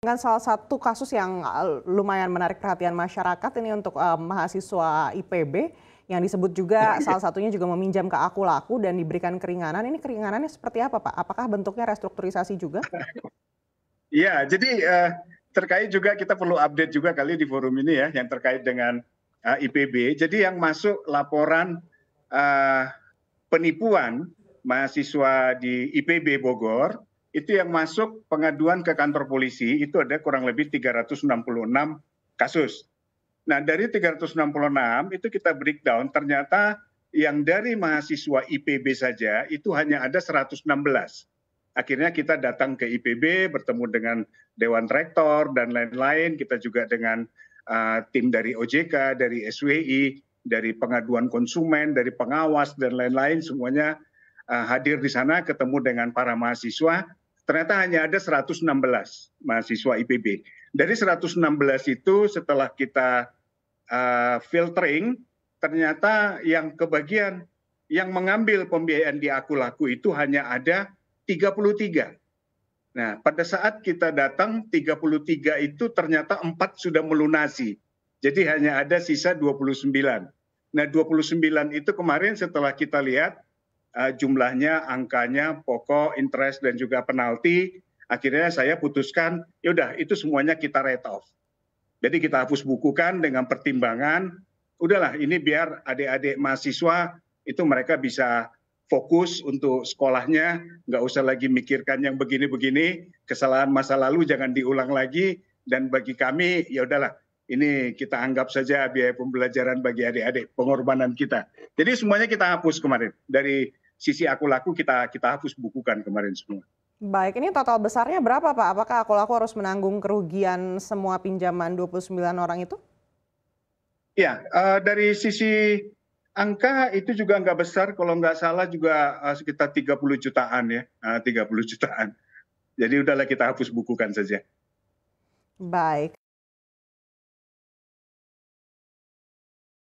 Dengan salah satu kasus yang eh, lumayan menarik perhatian masyarakat ini untuk uh, mahasiswa IPB yang disebut juga salah satunya juga meminjam ke aku laku dan diberikan keringanan. Ini keringanannya seperti apa Pak? Apakah bentuknya restrukturisasi juga? Iya, jadi uh, terkait juga kita perlu update juga kali di forum ini ya yang terkait dengan uh, IPB. Jadi yang masuk laporan uh, penipuan mahasiswa di IPB Bogor itu yang masuk pengaduan ke kantor polisi itu ada kurang lebih 366 kasus. Nah dari 366 itu kita breakdown ternyata yang dari mahasiswa IPB saja itu hanya ada 116. Akhirnya kita datang ke IPB bertemu dengan Dewan Rektor dan lain-lain. Kita juga dengan uh, tim dari OJK, dari SWI, dari pengaduan konsumen, dari pengawas dan lain-lain semuanya eh, hadir di sana ketemu dengan para mahasiswa ternyata hanya ada 116 mahasiswa IPB. Dari 116 itu setelah kita uh, filtering, ternyata yang kebagian yang mengambil pembiayaan di aku laku itu hanya ada 33. Nah, pada saat kita datang 33 itu ternyata 4 sudah melunasi. Jadi hanya ada sisa 29. Nah, 29 itu kemarin setelah kita lihat Eh, jumlahnya, angkanya, pokok, interest, dan juga penalti. Akhirnya saya putuskan, yaudah itu semuanya kita write off. Jadi kita hapus bukukan dengan pertimbangan, udahlah ini biar adik-adik mahasiswa itu mereka bisa fokus untuk sekolahnya, nggak usah lagi mikirkan yang begini-begini, kesalahan masa lalu jangan diulang lagi, dan bagi kami ya udahlah ini kita anggap saja biaya pembelajaran bagi adik-adik, pengorbanan kita. Jadi semuanya kita hapus kemarin. Dari sisi aku laku kita kita hapus bukukan kemarin semua. Baik, ini total besarnya berapa Pak? Apakah aku laku harus menanggung kerugian semua pinjaman 29 orang itu? Ya, uh, dari sisi angka itu juga nggak besar. Kalau nggak salah juga uh, sekitar 30 jutaan ya, eh, uh, 30 jutaan. Jadi udahlah kita hapus bukukan saja. Baik.